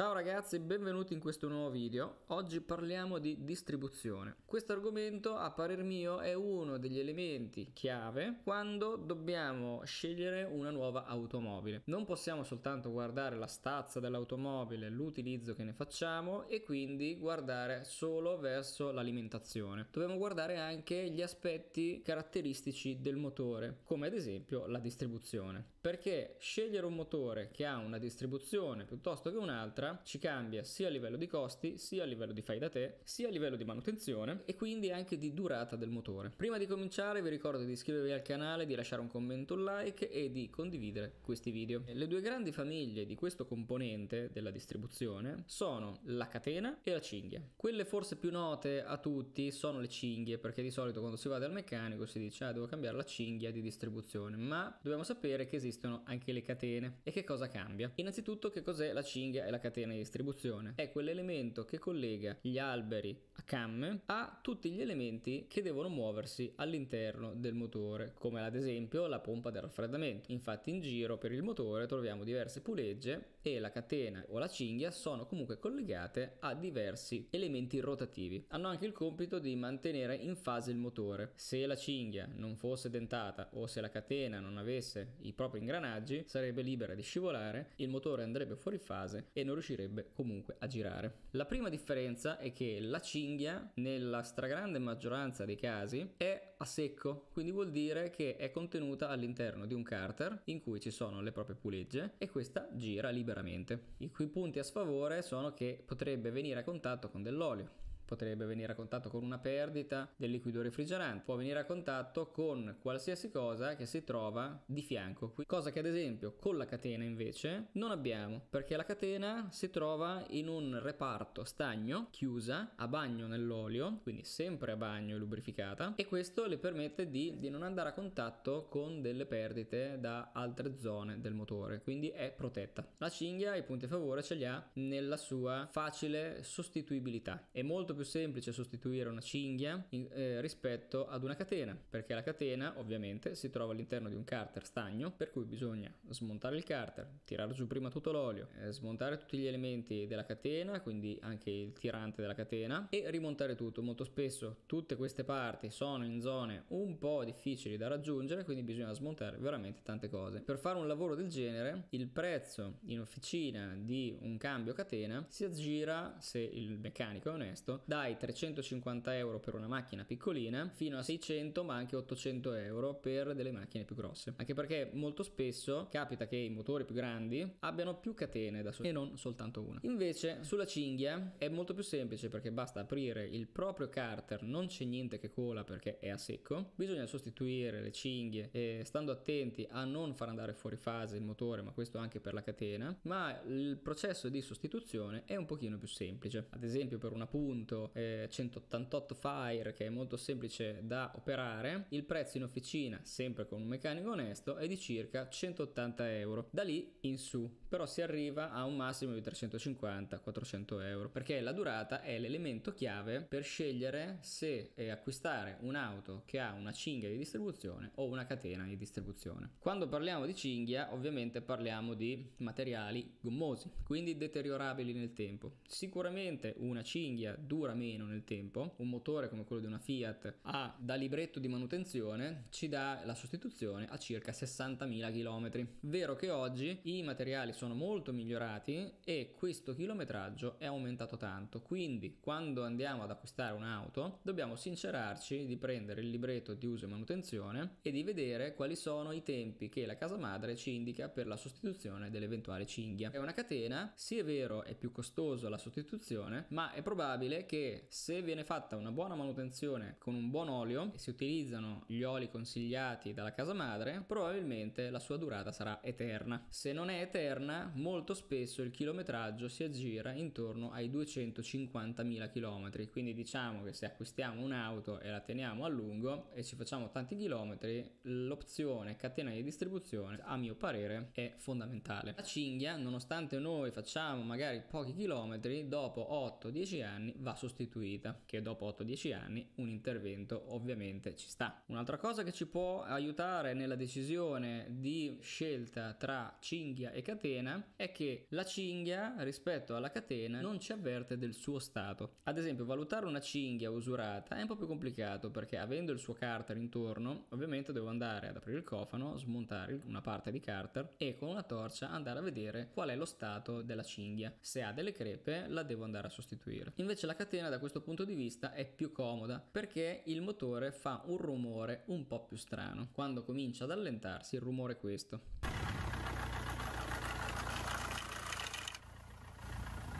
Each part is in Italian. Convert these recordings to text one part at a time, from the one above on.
Ciao ragazzi, benvenuti in questo nuovo video. Oggi parliamo di distribuzione. Questo argomento, a parer mio, è uno degli elementi chiave quando dobbiamo scegliere una nuova automobile. Non possiamo soltanto guardare la stazza dell'automobile, l'utilizzo che ne facciamo e quindi guardare solo verso l'alimentazione. Dobbiamo guardare anche gli aspetti caratteristici del motore, come ad esempio la distribuzione. Perché scegliere un motore che ha una distribuzione piuttosto che un'altra nostra ci cambia sia a livello di costi, sia a livello di fai da te, sia a livello di manutenzione e quindi anche di durata del motore. Prima di cominciare vi ricordo di iscrivervi al canale, di lasciare un commento, un like e di condividere questi video. Le due grandi famiglie di questo componente della distribuzione sono la catena e la cinghia. Quelle forse più note a tutti sono le cinghie perché di solito quando si va dal meccanico si dice ah devo cambiare la cinghia di distribuzione ma dobbiamo sapere che esistono anche le catene e che cosa cambia. Innanzitutto che cos'è la cinghia e la catena? catena di distribuzione è quell'elemento che collega gli alberi a camme a tutti gli elementi che devono muoversi all'interno del motore, come ad esempio la pompa del raffreddamento. Infatti in giro per il motore troviamo diverse pulegge e la catena o la cinghia sono comunque collegate a diversi elementi rotativi. Hanno anche il compito di mantenere in fase il motore. Se la cinghia non fosse dentata o se la catena non avesse i propri ingranaggi, sarebbe libera di scivolare, il motore andrebbe fuori fase e non riuscirebbe comunque a girare. La prima differenza è che la cinghia nella stragrande maggioranza dei casi è a secco, quindi vuol dire che è contenuta all'interno di un carter in cui ci sono le proprie pulegge e questa gira liberamente. I cui punti a sfavore sono che potrebbe venire a contatto con dell'olio, potrebbe venire a contatto con una perdita del liquido refrigerante, può venire a contatto con qualsiasi cosa che si trova di fianco, cosa che ad esempio con la catena invece non abbiamo, perché la catena si trova in un reparto stagno, chiusa, a bagno nell'olio, quindi sempre a bagno e lubrificata, e questo le permette di, di non andare a contatto con delle perdite da altre zone del motore, quindi è protetta. La cinghia i punti a favore ce li ha nella sua facile sostituibilità, è molto più più semplice sostituire una cinghia in, eh, rispetto ad una catena, perché la catena ovviamente si trova all'interno di un carter stagno, per cui bisogna smontare il carter, tirare giù prima tutto l'olio, eh, smontare tutti gli elementi della catena, quindi anche il tirante della catena, e rimontare tutto. Molto spesso tutte queste parti sono in zone un po' difficili da raggiungere, quindi bisogna smontare veramente tante cose. Per fare un lavoro del genere, il prezzo in officina di un cambio catena si aggira, se il meccanico è onesto, dai 350 euro per una macchina piccolina fino a 600 ma anche 800 euro per delle macchine più grosse. Anche perché molto spesso capita che i motori più grandi abbiano più catene da soli e non soltanto una. Invece sulla cinghia è molto più semplice perché basta aprire il proprio carter, non c'è niente che cola perché è a secco. Bisogna sostituire le cinghie e stando attenti a non far andare fuori fase il motore, ma questo anche per la catena, ma il processo di sostituzione è un pochino più semplice. Ad esempio per un appunto questo eh, 188 Fire che è molto semplice da operare il prezzo in officina sempre con un meccanico onesto è di circa 180 euro da lì in su però si arriva a un massimo di 350 400 euro perché la durata è l'elemento chiave per scegliere se eh, acquistare un'auto che ha una cinghia di distribuzione o una catena di distribuzione quando parliamo di cinghia ovviamente parliamo di materiali gommosi quindi deteriorabili nel tempo sicuramente una cinghia dura ancora meno nel tempo, un motore come quello di una Fiat ha da libretto di manutenzione ci dà la sostituzione a circa 60.000 km. Vero che oggi i materiali sono molto migliorati e questo chilometraggio è aumentato tanto, quindi quando andiamo ad acquistare un'auto dobbiamo sincerarci di prendere il libretto di uso e manutenzione e di vedere quali sono i tempi che la casa madre ci indica per la sostituzione dell'eventuale cinghia. È una catena, sì è vero è più costoso la sostituzione, ma è probabile che se viene fatta una buona manutenzione con un buon olio e si utilizzano gli oli consigliati dalla casa madre, probabilmente la sua durata sarà eterna. Se non è eterna, molto spesso il chilometraggio si aggira intorno ai 250.000 km, quindi diciamo che se acquistiamo un'auto e la teniamo a lungo e ci facciamo tanti chilometri, l'opzione catena di distribuzione a mio parere è fondamentale. La cinghia, nonostante noi facciamo magari pochi chilometri, dopo 8-10 anni va sostituita, che dopo 8-10 anni un intervento ovviamente ci sta. Un'altra cosa che ci può aiutare nella decisione di scelta tra cinghia e catena è che la cinghia rispetto alla catena non ci avverte del suo stato. Ad esempio, valutare una cinghia usurata è un po' più complicato perché avendo il suo carter intorno, ovviamente devo andare ad aprire il cofano, smontare una parte di carter e con una torcia andare a vedere qual è lo stato della cinghia. Se ha delle crepe la devo andare a sostituire. Invece la catena catena da questo punto di vista è più comoda perché il motore fa un rumore un po' più strano. Quando comincia ad allentarsi il rumore è questo.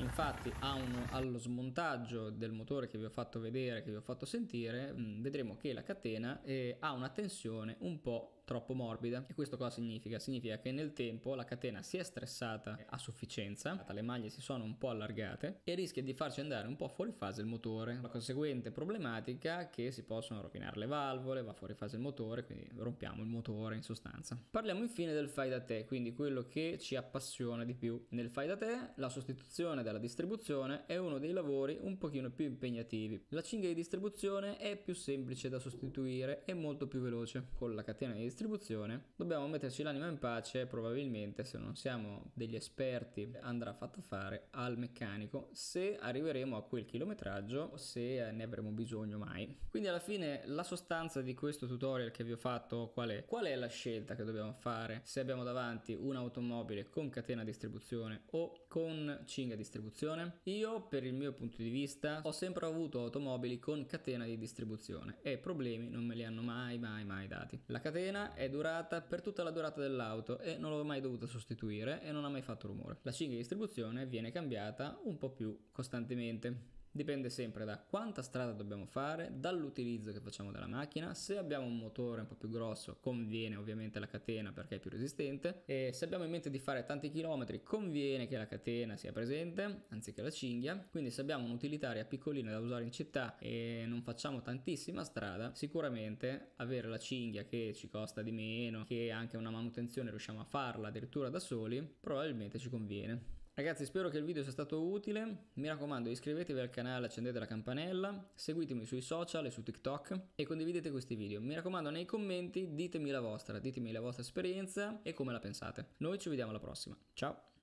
infatti ha un, allo smontaggio del motore che vi ho fatto vedere, che vi ho fatto sentire, mm, vedremo che la catena eh, ha una tensione un po' troppo morbida e questo cosa significa? Significa che nel tempo la catena si è stressata a sufficienza, le maglie si sono un po' allargate e rischia di farci andare un po' fuori fase il motore. La conseguente problematica è che si possono rovinare le valvole, va fuori fase il motore, quindi rompiamo il motore in sostanza. Parliamo infine del fai da te, quindi quello che ci appassiona di più. Nel fai da te la sostituzione della distribuzione è uno dei lavori un pochino più impegnativi. La cinghia di distribuzione è più semplice da sostituire e molto più veloce. Con la catena di distribuzione distribuzione, dobbiamo metterci l'anima in pace, probabilmente se non siamo degli esperti andrà fatto fare al meccanico se arriveremo a quel chilometraggio o se ne avremo bisogno mai. Quindi alla fine la sostanza di questo tutorial che vi ho fatto qual è? Qual è la scelta che dobbiamo fare se abbiamo davanti un'automobile con catena distribuzione o con cinghia distribuzione? Io per il mio punto di vista ho sempre avuto automobili con catena di distribuzione e problemi non me li hanno mai mai mai dati. La catena è durata per tutta la durata dell'auto e non l'ho mai dovuta sostituire e non ha mai fatto rumore. La cinghia di distribuzione viene cambiata un po' più costantemente. Dipende sempre da quanta strada dobbiamo fare, dall'utilizzo che facciamo della macchina, se abbiamo un motore un po' più grosso conviene ovviamente la catena perché è più resistente e se abbiamo in mente di fare tanti chilometri conviene che la catena sia presente anziché la cinghia, quindi se abbiamo un'utilitaria piccolina da usare in città e non facciamo tantissima strada, sicuramente avere la cinghia che ci costa di meno, che anche una manutenzione riusciamo a farla addirittura da soli, probabilmente ci conviene. Ragazzi spero che il video sia stato utile, mi raccomando iscrivetevi al canale, accendete la campanella, seguitemi sui social e su TikTok e condividete questi video. Mi raccomando nei commenti ditemi la vostra, ditemi la vostra esperienza e come la pensate. Noi ci vediamo alla prossima, ciao!